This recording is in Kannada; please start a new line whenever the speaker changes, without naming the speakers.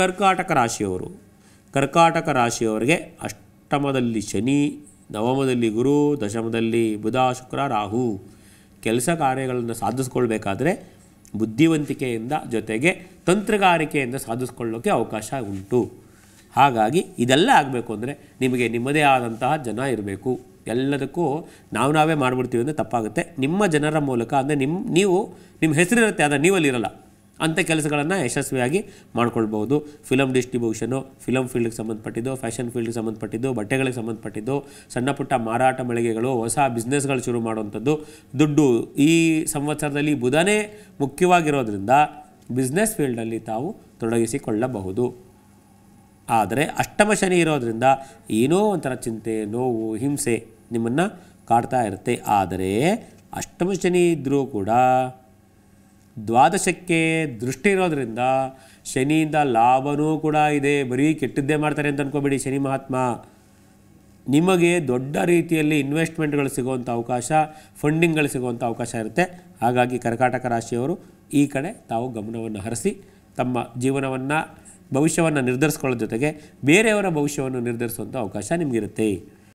ಕರ್ಕಾಟಕ ರಾಶಿಯವರು ಕರ್ಕಾಟಕ ರಾಶಿಯವರಿಗೆ ಅಷ್ಟಮದಲ್ಲಿ ಶನಿ ನವಮದಲ್ಲಿ ಗುರು ದಶಮದಲ್ಲಿ ಬುಧ ಶುಕ್ರ ರಾಹು ಕೆಲಸ ಕಾರ್ಯಗಳನ್ನು ಸಾಧಿಸ್ಕೊಳ್ಬೇಕಾದ್ರೆ ಬುದ್ಧಿವಂತಿಕೆಯಿಂದ ಜೊತೆಗೆ ತಂತ್ರಗಾರಿಕೆಯಿಂದ ಸಾಧಿಸ್ಕೊಳ್ಳೋಕ್ಕೆ ಅವಕಾಶ ಉಂಟು ಹಾಗಾಗಿ ಇದೆಲ್ಲ ಆಗಬೇಕು ಅಂದರೆ ನಿಮಗೆ ನಿಮ್ಮದೇ ಆದಂತಹ ಜನ ಇರಬೇಕು ಎಲ್ಲದಕ್ಕೂ ನಾವು ನಾವೇ ಮಾಡಿಬಿಡ್ತೀವಿ ಅಂದರೆ ತಪ್ಪಾಗುತ್ತೆ ನಿಮ್ಮ ಜನರ ಮೂಲಕ ಅಂದರೆ ನಿಮ್ಮ ನೀವು ನಿಮ್ಮ ಹೆಸರಿರುತ್ತೆ ಆದರೆ ನೀವಲ್ಲಿರಲ್ಲ ಅಂಥ ಕೆಲಸಗಳನ್ನು ಯಶಸ್ವಿಯಾಗಿ ಮಾಡ್ಕೊಳ್ಬೋದು ಫಿಲಮ್ ಡಿಸ್ಟ್ರಿಬ್ಯೂಷನು ಫಿಲಮ್ ಫೀಲ್ಡ್ಗೆ ಸಂಬಂಧಪಟ್ಟಿದ್ದು ಫ್ಯಾಷನ್ ಫೀಲ್ಡ್ಗೆ ಸಂಬಂಧಪಟ್ಟಿದ್ದು ಬಟ್ಟೆಗಳಿಗೆ ಸಂಬಂಧಪಟ್ಟಿದ್ದು ಸಣ್ಣ ಪುಟ್ಟ ಮಾರಾಟ ಮಳಿಗೆಗಳು ಹೊಸ ಬಿಸ್ನೆಸ್ಗಳು ಶುರು ಮಾಡುವಂಥದ್ದು ದುಡ್ಡು ಈ ಸಂವತ್ಸರದಲ್ಲಿ ಬುಧನೇ ಮುಖ್ಯವಾಗಿರೋದ್ರಿಂದ ಬಿಸ್ನೆಸ್ ಫೀಲ್ಡಲ್ಲಿ ತಾವು ತೊಡಗಿಸಿಕೊಳ್ಳಬಹುದು ಆದರೆ ಅಷ್ಟಮ ಶನಿ ಇರೋದರಿಂದ ಏನೋ ಒಂಥರ ಚಿಂತೆ ನೋವು ಹಿಂಸೆ ನಿಮ್ಮನ್ನು ಕಾಡ್ತಾ ಇರುತ್ತೆ ಆದರೆ ಅಷ್ಟಮ ಶನಿ ಇದ್ದರೂ ಕೂಡ ದ್ವಾದಶಕ್ಕೆ ದೃಷ್ಟಿ ಇರೋದ್ರಿಂದ ಶನಿಯಿಂದ ಲಾಭವೂ ಕೂಡ ಇದೆ ಬರೀ ಕೆಟ್ಟದ್ದೇ ಮಾಡ್ತಾರೆ ಅಂತ ಅನ್ಕೋಬೇಡಿ ಶನಿ ಮಹಾತ್ಮ ನಿಮಗೆ ದೊಡ್ಡ ರೀತಿಯಲ್ಲಿ ಇನ್ವೆಸ್ಟ್ಮೆಂಟ್ಗಳು ಸಿಗುವಂಥ ಅವಕಾಶ ಫಂಡಿಂಗ್ಗಳು ಸಿಗುವಂಥ ಅವಕಾಶ ಇರುತ್ತೆ ಹಾಗಾಗಿ ಕರ್ಕಾಟಕ ರಾಶಿಯವರು ಈ ಕಡೆ ತಾವು ಗಮನವನ್ನು ಹರಿಸಿ ತಮ್ಮ ಜೀವನವನ್ನು ಭವಿಷ್ಯವನ್ನು ನಿರ್ಧರಿಸ್ಕೊಳ್ಳೋ ಜೊತೆಗೆ ಬೇರೆಯವರ ಭವಿಷ್ಯವನ್ನು ನಿರ್ಧರಿಸುವಂಥ ಅವಕಾಶ ನಿಮಗಿರುತ್ತೆ